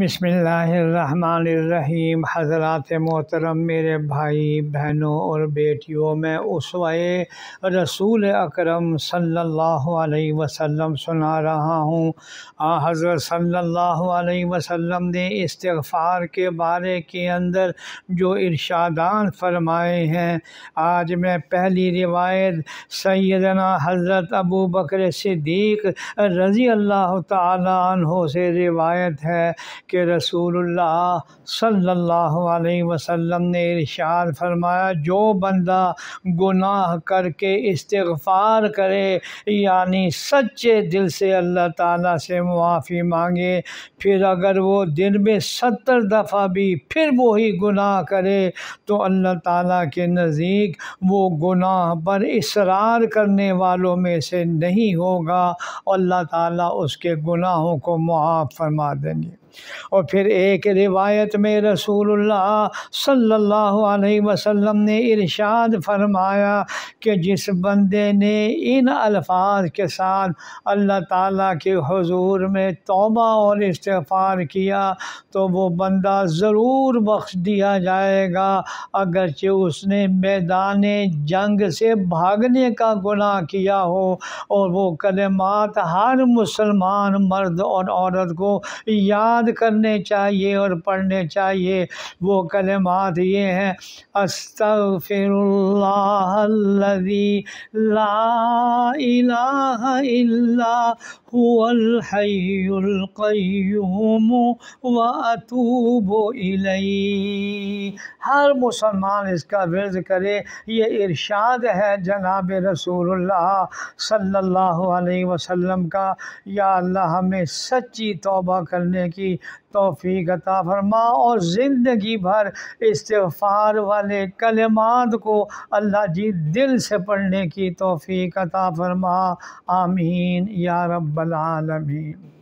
بسم اللہ الرحمن الرحیم حضرات محترم میرے بھائی بہنوں اور بیٹیوں میں عسوئے رسول اکرم صلی اللہ علیہ وسلم سنا رہا ہوں حضرت صلی اللہ علیہ وسلم نے استغفار کے بارے کے اندر جو ارشادان فرمائے ہیں آج میں پہلی روایت سیدنا حضرت ابو بکر صدیق رضی اللہ تعالیٰ عنہ سے روایت ہے کہ رسول اللہ صلی اللہ علیہ وسلم نے ارشاد فرمایا جو بندہ گناہ کر کے استغفار کرے یعنی سچے دل سے اللہ تعالیٰ سے معافی مانگے پھر اگر وہ دن میں ستر دفعہ بھی پھر وہی گناہ کرے تو اللہ تعالیٰ کے نزدیک وہ گناہ پر اصرار کرنے والوں میں سے نہیں ہوگا اللہ تعالیٰ اس کے گناہوں کو معاف فرما دیں گے اور پھر ایک روایت میں رسول اللہ صلی اللہ علیہ وسلم نے ارشاد فرمایا کہ جس بندے نے ان الفاظ کے ساتھ اللہ تعالیٰ کے حضور میں توبہ اور استغفار کیا تو وہ بندہ ضرور بخش دیا جائے گا اگرچہ اس نے میدان جنگ سے بھاگنے کا گناہ کیا ہو اور وہ کلمات ہر مسلمان مرد اور عورت کو یاد یاد کرنے چاہیے اور پڑھنے چاہیے وہ کلمات یہ ہیں استغفر اللہ الذی لا الہ الا الحی القیوم الیہ ہر مسلمان اس کا ورز کرے یہ ارشاد ہے جناب رسول اللہ صلی اللہ علیہ وسلم کا یا اللہ ہمیں سچی توبہ کرنے کی توفیق عطا فرما اور زندگی بھر استغفار والے کلمات کو اللہ جی دل سے پڑھنے کی توفیق عطا فرما آمین یا رب العالمین